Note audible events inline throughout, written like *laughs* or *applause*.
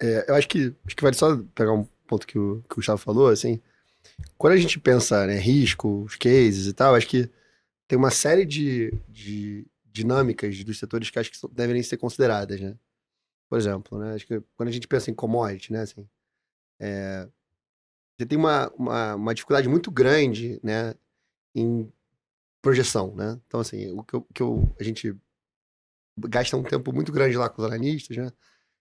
É, eu acho que, acho que vale só pegar um ponto que o, que o Gustavo falou, assim. Quando a gente pensa, né, risco, os cases e tal, acho que tem uma série de, de dinâmicas dos setores que acho que devem ser consideradas, né? Por exemplo, né, acho que quando a gente pensa em commodity, né, assim, é, você tem uma, uma, uma, dificuldade muito grande, né, em projeção, né? Então, assim, o que, eu, que eu, a gente gasta um tempo muito grande lá com os analistas, né?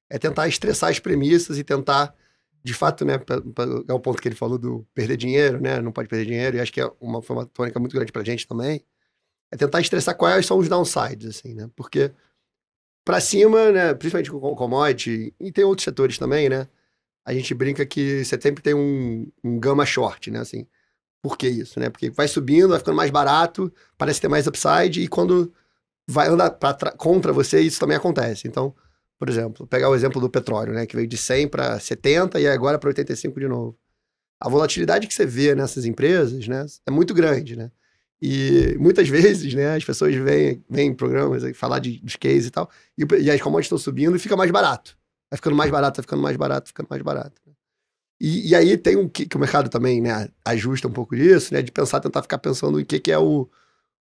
é tentar estressar as premissas e tentar, de fato, né, é o ponto que ele falou do perder dinheiro, né, não pode perder dinheiro, e acho que é uma, foi uma tônica muito grande pra gente também, é tentar estressar quais são os downsides, assim, né, porque para cima, né, principalmente com o commodity, e tem outros setores também, né, a gente brinca que você sempre tem um, um gama short, né, assim, por que isso, né, porque vai subindo, vai ficando mais barato, parece ter mais upside, e quando vai andar pra, contra você, isso também acontece, então por exemplo, pegar o exemplo do petróleo, né, que veio de 100 para 70 e agora para 85 de novo. A volatilidade que você vê nessas empresas, né, é muito grande, né? E muitas *laughs* vezes, né, as pessoas vêm, vêm em programas falar de, de case e tal, e, e as commodities estão subindo e fica mais barato. Vai ficando mais barato, vai ficando mais barato, ficando mais barato. Né. E, e aí tem um que, que, o mercado também, né, ajusta um pouco disso, né, de pensar, tentar ficar pensando em que que é o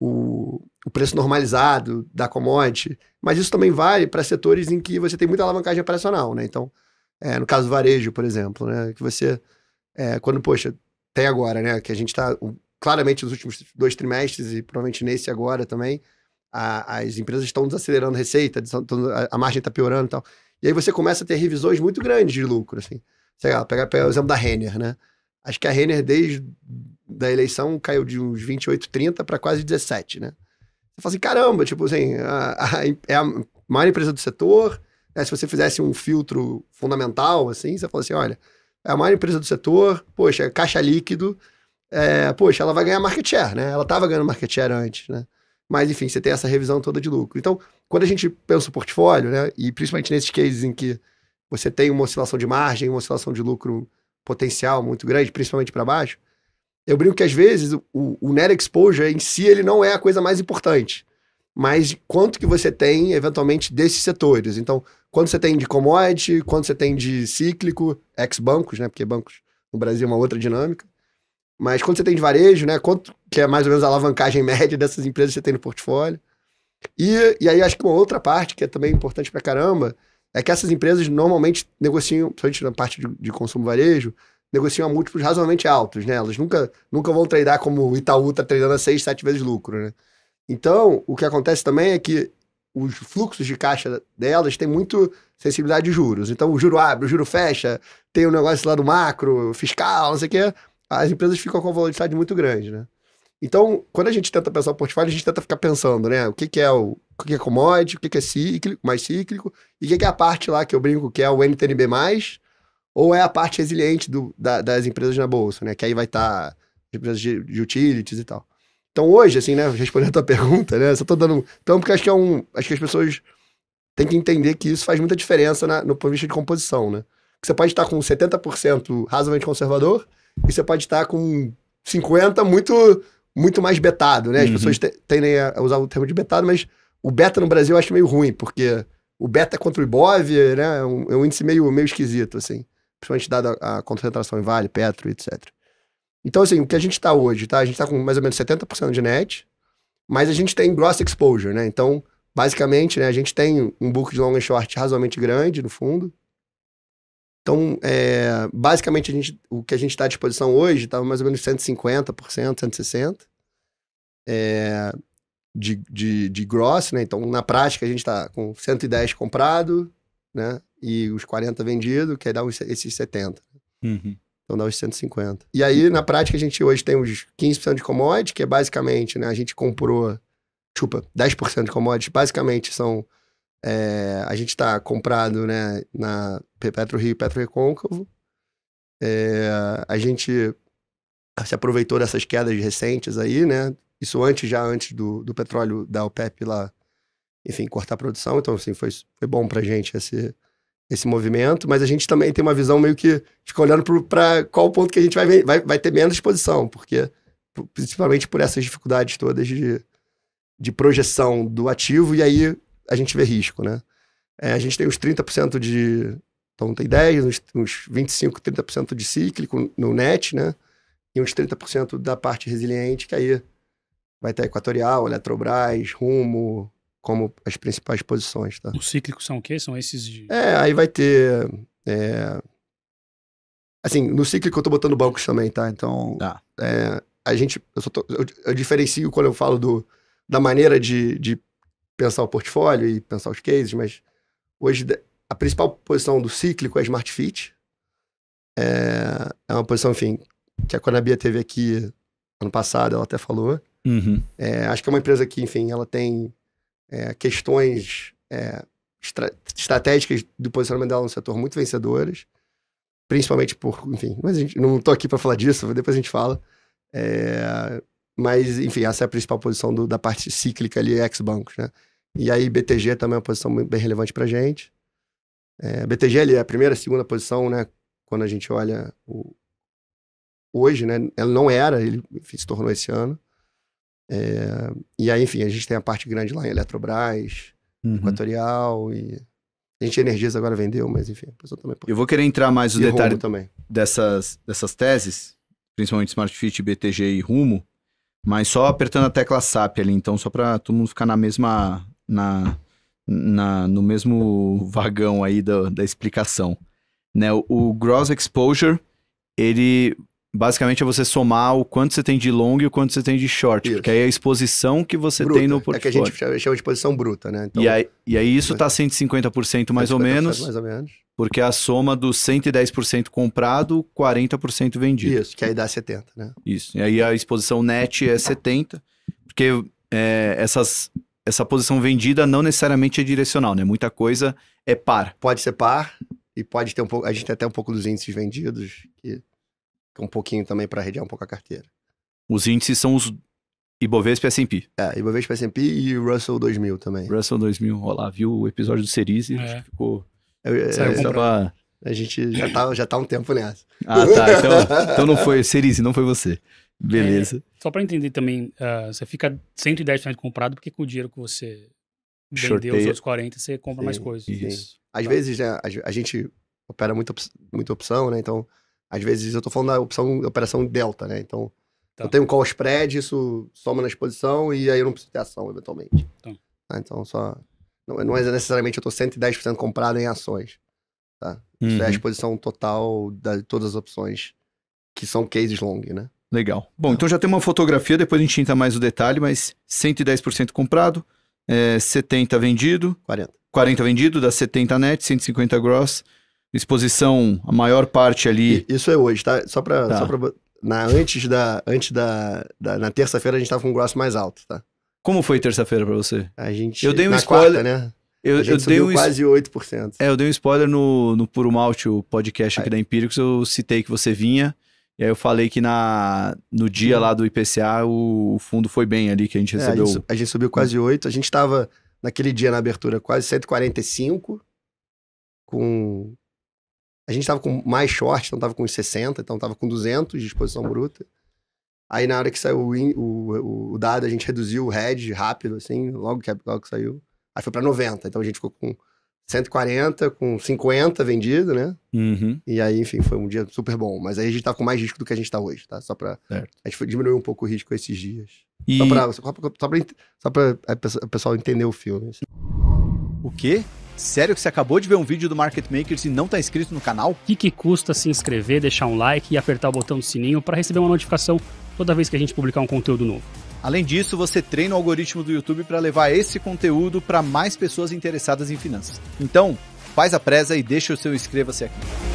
o, o preço normalizado da commodity, mas isso também vale para setores em que você tem muita alavancagem operacional, né? Então, é, no caso do varejo, por exemplo, né? Que você, é, quando, poxa, tem agora, né? Que a gente está, claramente, nos últimos dois trimestres e provavelmente nesse agora também, a, as empresas estão desacelerando receita, a, a margem está piorando e tal. E aí você começa a ter revisões muito grandes de lucro, assim. Sei lá, pegar, pegar o exemplo da Renner, né? Acho que a Renner, desde da eleição caiu de uns 28, 30 para quase 17, né? Você fala assim, caramba, tipo assim, é a, a, é a maior empresa do setor, né? se você fizesse um filtro fundamental, assim, você fala assim, olha, é a maior empresa do setor, poxa, caixa líquido, é, poxa, ela vai ganhar market share, né? Ela estava ganhando market share antes, né? Mas, enfim, você tem essa revisão toda de lucro. Então, quando a gente pensa o portfólio, né? E principalmente nesses cases em que você tem uma oscilação de margem, uma oscilação de lucro potencial muito grande, principalmente para baixo, eu brinco que às vezes o, o net exposure em si ele não é a coisa mais importante, mas quanto que você tem eventualmente desses setores. Então, quanto você tem de commodity, quanto você tem de cíclico, ex-bancos, né? Porque bancos no Brasil é uma outra dinâmica. Mas quanto você tem de varejo, né? Quanto que é mais ou menos a alavancagem *laughs* média dessas empresas que você tem no portfólio. E, e aí acho que uma outra parte que é também importante pra caramba é que essas empresas normalmente negociam, principalmente na parte de, de consumo varejo, negociam a múltiplos razoavelmente altos, né? Elas nunca, nunca vão treinar como o Itaú tá treinando a 6, 7 vezes lucro, né? Então, o que acontece também é que os fluxos de caixa delas têm muito sensibilidade de juros. Então, o juro abre, o juro fecha, tem o um negócio lá do macro, fiscal, não sei o quê. As empresas ficam com uma volatilidade muito grande, né? Então, quando a gente tenta pensar o portfólio, a gente tenta ficar pensando, né? O que, que é o, o que é commodity, o que, que é cíclico, mais cíclico, e o que, que é a parte lá que eu brinco que é o NTNB+, ou é a parte resiliente do, da, das empresas na bolsa, né? Que aí vai estar tá, empresas de, de, utilities e tal. Então hoje, assim, né? Respondendo a tua *laughs* pergunta, né? Só tô dando. Então, porque acho que é um. Acho que as pessoas têm que entender que isso faz muita diferença na, no ponto de vista de composição, né? Que você pode estar com 70% razoavelmente conservador e você pode estar com 50% muito, muito mais betado, né? As uhum. pessoas te, tendem a usar o termo de betado, mas o beta no Brasil eu acho meio ruim, porque o beta contra o Ibov, né? É um, é um índice meio, meio esquisito, assim principalmente dada a concentração em Vale, Petro, etc. Então, assim, o que a gente está hoje, tá? A gente está com mais ou menos 70% de net, mas a gente tem gross exposure, né? Então, basicamente, né, a gente tem um book de long and short razoavelmente grande, no fundo. Então, é, basicamente, a gente, o que a gente está à disposição hoje estava tá mais ou menos 150%, 160% é, de, de, de gross, né? Então, na prática, a gente está com 110 comprado, né? e os 40 vendidos, que aí é dá os, esses 70. Uhum. Então dá os 150. E aí, na prática, a gente hoje tem os 15% de commodity, que é basicamente, né? A gente comprou, desculpa, 10% de commodities, basicamente são. É, a gente está comprado né, na Petro Rio e Petro Recôncavo. É, a gente se aproveitou dessas quedas recentes aí, né? Isso antes, já antes do, do petróleo da OPEP lá, enfim, cortar a produção. Então, assim, foi, foi bom pra gente esse, esse movimento, mas a gente também tem uma visão meio que fica olhando para qual ponto que a gente vai, vai, vai ter menos exposição, porque principalmente por essas dificuldades todas de, de projeção do ativo, e aí a gente vê risco, né? É, a gente tem uns 30% de. Então tem 10, uns, uns 25, 30% de cíclico no net, né? E uns 30% da parte resiliente, que aí vai ter Equatorial, Eletrobras, Rumo, como as principais posições. Tá? Os cíclicos são o quê? São esses de... É, aí vai ter. É... Assim, no cíclico eu tô botando bancos também, tá? Então. Tá. É, a gente. Eu, tô, eu, eu, diferencio quando eu falo do, da maneira de, de pensar o portfólio e pensar os cases, mas hoje a principal posição do cíclico é a Smart Fit. É, é uma posição, enfim, que a Conabia teve aqui ano passado, ela até falou. Uhum. É, acho que é uma empresa que, enfim, ela tem é, questões é, estra estratégicas do posicionamento dela no setor muito vencedoras, principalmente por, enfim, mas gente, não estou aqui para falar disso, depois a gente fala. É, mas, enfim, essa é a principal posição do, da parte cíclica ali, ex-bancos, né? E aí BTG também é uma posição bem relevante para gente. É, BTG ali é a primeira, segunda posição, né? Quando a gente olha o, hoje, né? Ela não era, ele enfim, se tornou esse ano. É, e aí, enfim, a gente tem a parte grande lá em Eletrobras, uhum. Equatorial e. A gente Energias agora vendeu, mas enfim, também. Eu vou querer entrar mais no detalhe também. Dessas, dessas teses, principalmente Smart Fit, BTG e Rumo, mas só apertando a tecla SAP ali, então, só para todo mundo ficar na mesma. Na, na, no mesmo vagão aí da, da explicação. Né? O, o gross exposure, ele Basicamente é você somar o quanto você tem de long e o quanto você tem de short, isso. porque aí é a exposição que você bruta. tem no portfólio. É que a gente chama de exposição bruta, né? Então, e, aí, e aí isso está 150% mais 150% ou menos. Mais ou menos. Porque é a soma dos 110% comprado, 40% vendido. Isso, que aí dá 70, né? Isso. E aí a exposição net é 70, porque é, essas, essa posição vendida não necessariamente é direcional, né? Muita coisa é par. Pode ser par e pode ter um pouco, a gente tem até um pouco dos índices vendidos que um pouquinho também para redear um pouco a carteira. Os índices são os Ibovespa e S&P. É, Ibovespa e S&P e Russell 2000 também. Russell 2000, olha lá, viu o episódio do Cerise, é. ficou... Eu, é, é, eu, é, A gente já tá, já tá um tempo nessa. Ah, tá, *laughs* então, então não foi Cerise, não foi você. Beleza. É, só para entender também, uh, você fica 110% comprado porque com o dinheiro que você vendeu os outros 40, você compra sim, mais coisas. Isso. Às tá. vezes, né, a, a gente opera muita, muita opção, né, então às vezes eu estou falando da opção, operação delta, né? Então, tá. eu tenho um call spread, isso soma na exposição e aí eu não preciso ter ação, eventualmente. Tá. Ah, então, só... Não, não, é necessariamente eu estou 110% comprado em ações, tá? Uhum. Isso é a uhum. exposição total de todas as opções que são cases long, né? Legal. Bom, então já tem uma fotografia, depois a gente entra mais o detalhe, mas 110% comprado, é, eh, 70 vendido... 40. 40 vendido, dá 70 net, 150 gross exposição, a maior parte ali. Isso é hoje, tá? Só para tá. Só pra, na antes da antes da, da na terça-feira a gente estava com um grosso mais alto, tá? Como foi terça-feira para você? A gente Eu dei um spoiler, quarta, né? Eu, eu dei um, quase 8%. É, eu dei um spoiler no, no Puro Malte, o podcast aqui Aí. da Empíricos, eu citei que você vinha, e aí eu falei que na, no dia lá do IPCA o, o fundo foi bem ali, que a gente recebeu. É, a, gente, a, gente, subiu quase 8%, a gente estava naquele dia na abertura quase 145, com a gente tava com mais short, então tava com uns 60, então tava com 200 de exposição bruta. Aí na hora que saiu o, o, o dado, a gente reduziu o head rápido, assim, logo que, logo que saiu. Aí foi para 90, então a gente ficou com 140, com 50 vendido, né? Uhum. E aí, enfim, foi um dia super bom. Mas aí a gente tá com mais risco do que a gente tá hoje, tá? Só pra. Certo. A gente diminuiu um pouco o risco esses dias. E... Só pra, só pra, só pra, só pra, só é, pra o pessoal entender o filme. Assim. O quê? Sério que você acabou de ver um vídeo do Market Makers e não está inscrito no canal? O que, que custa se inscrever, deixar um like e apertar o botão do sininho para receber uma notificação toda vez que a gente publicar um conteúdo novo? Além disso, você treina o algoritmo do YouTube para levar esse conteúdo para mais pessoas interessadas em finanças. Então, faz a presa e deixa o seu inscreva-se aqui.